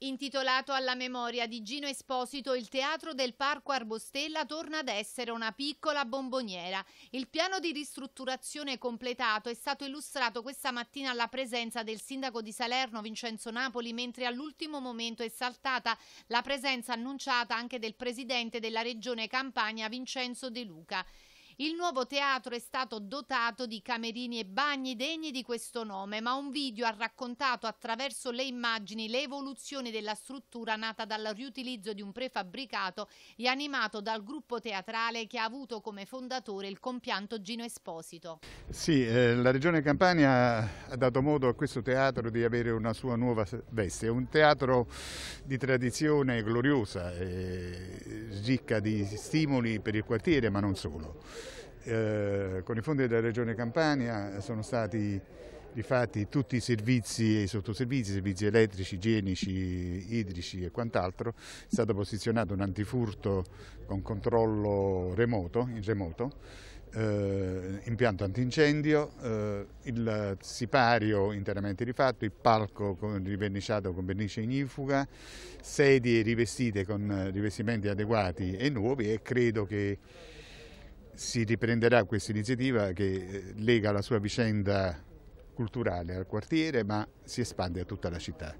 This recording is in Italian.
Intitolato alla memoria di Gino Esposito, il teatro del Parco Arbostella torna ad essere una piccola bomboniera. Il piano di ristrutturazione completato è stato illustrato questa mattina alla presenza del sindaco di Salerno Vincenzo Napoli, mentre all'ultimo momento è saltata la presenza annunciata anche del presidente della regione Campania Vincenzo De Luca. Il nuovo teatro è stato dotato di camerini e bagni degni di questo nome, ma un video ha raccontato attraverso le immagini le evoluzioni della struttura nata dal riutilizzo di un prefabbricato e animato dal gruppo teatrale che ha avuto come fondatore il compianto Gino Esposito. Sì, eh, la Regione Campania ha dato modo a questo teatro di avere una sua nuova veste, è un teatro di tradizione gloriosa. Eh, ricca di stimoli per il quartiere, ma non solo. Eh, con i fondi della Regione Campania sono stati Difatti tutti i servizi e i sottoservizi, servizi elettrici, igienici, idrici e quant'altro, è stato posizionato un antifurto con controllo remoto, in remoto, eh, impianto antincendio, eh, il sipario interamente rifatto, il palco con, riverniciato con vernice ignifuga, sedie rivestite con rivestimenti adeguati e nuovi e credo che si riprenderà questa iniziativa che eh, lega la sua vicenda culturale al quartiere ma si espande a tutta la città.